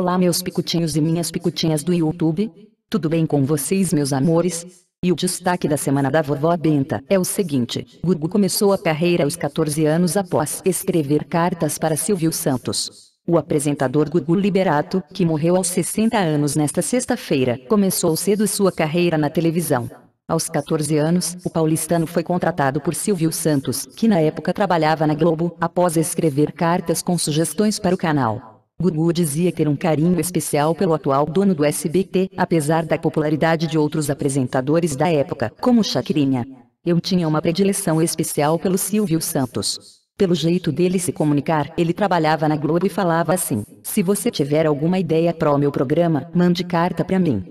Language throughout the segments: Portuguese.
Olá meus picutinhos e minhas picutinhas do YouTube, tudo bem com vocês meus amores? E o destaque da semana da vovó Benta é o seguinte, Gugu começou a carreira aos 14 anos após escrever cartas para Silvio Santos. O apresentador Gugu Liberato, que morreu aos 60 anos nesta sexta-feira, começou cedo sua carreira na televisão. Aos 14 anos, o paulistano foi contratado por Silvio Santos, que na época trabalhava na Globo, após escrever cartas com sugestões para o canal. Gugu dizia ter um carinho especial pelo atual dono do SBT, apesar da popularidade de outros apresentadores da época, como Chacrinha. Eu tinha uma predileção especial pelo Silvio Santos. Pelo jeito dele se comunicar, ele trabalhava na Globo e falava assim: Se você tiver alguma ideia pro meu programa, mande carta pra mim.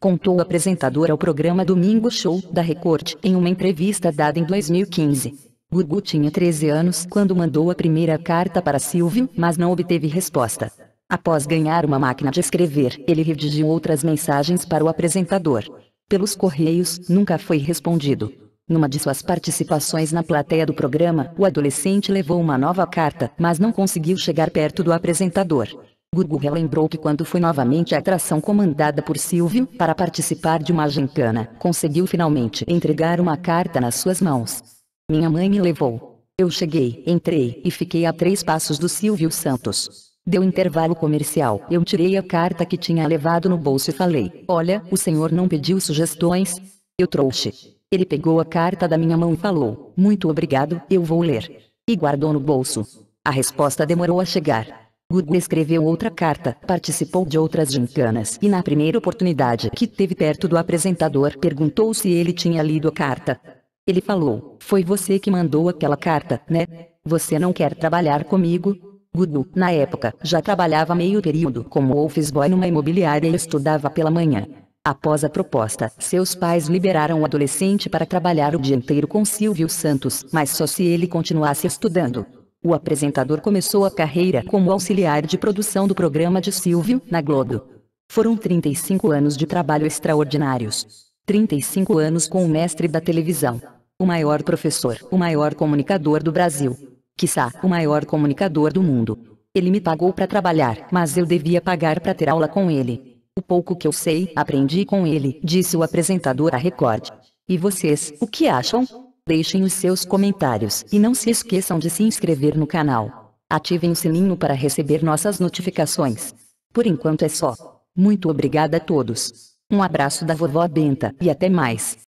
Contou o apresentador ao programa Domingo Show da Record em uma entrevista dada em 2015. Gugu tinha 13 anos quando mandou a primeira carta para Silvio, mas não obteve resposta. Após ganhar uma máquina de escrever, ele redigiu outras mensagens para o apresentador. Pelos correios, nunca foi respondido. Numa de suas participações na plateia do programa, o adolescente levou uma nova carta, mas não conseguiu chegar perto do apresentador. Gugu relembrou que quando foi novamente à atração comandada por Silvio para participar de uma gincana, conseguiu finalmente entregar uma carta nas suas mãos. Minha mãe me levou. Eu cheguei, entrei e fiquei a três passos do Silvio Santos. Deu intervalo comercial. Eu tirei a carta que tinha levado no bolso e falei: Olha, o senhor não pediu sugestões? Eu trouxe. Ele pegou a carta da minha mão e falou: Muito obrigado, eu vou ler. E guardou no bolso. A resposta demorou a chegar. Gugu escreveu outra carta, participou de outras gincanas e na primeira oportunidade que teve perto do apresentador perguntou se ele tinha lido a carta. Ele falou, foi você que mandou aquela carta, né? Você não quer trabalhar comigo? Gudu, na época, já trabalhava meio período como office boy numa imobiliária e estudava pela manhã. Após a proposta, seus pais liberaram o adolescente para trabalhar o dia inteiro com Silvio Santos, mas só se ele continuasse estudando. O apresentador começou a carreira como auxiliar de produção do programa de Silvio, na Globo. Foram 35 anos de trabalho extraordinários. 35 anos com o mestre da televisão o maior professor, o maior comunicador do Brasil. Quisá o maior comunicador do mundo. Ele me pagou para trabalhar, mas eu devia pagar para ter aula com ele. O pouco que eu sei, aprendi com ele, disse o apresentador à Record. E vocês, o que acham? Deixem os seus comentários e não se esqueçam de se inscrever no canal. Ativem o sininho para receber nossas notificações. Por enquanto é só. Muito obrigada a todos. Um abraço da vovó Benta e até mais.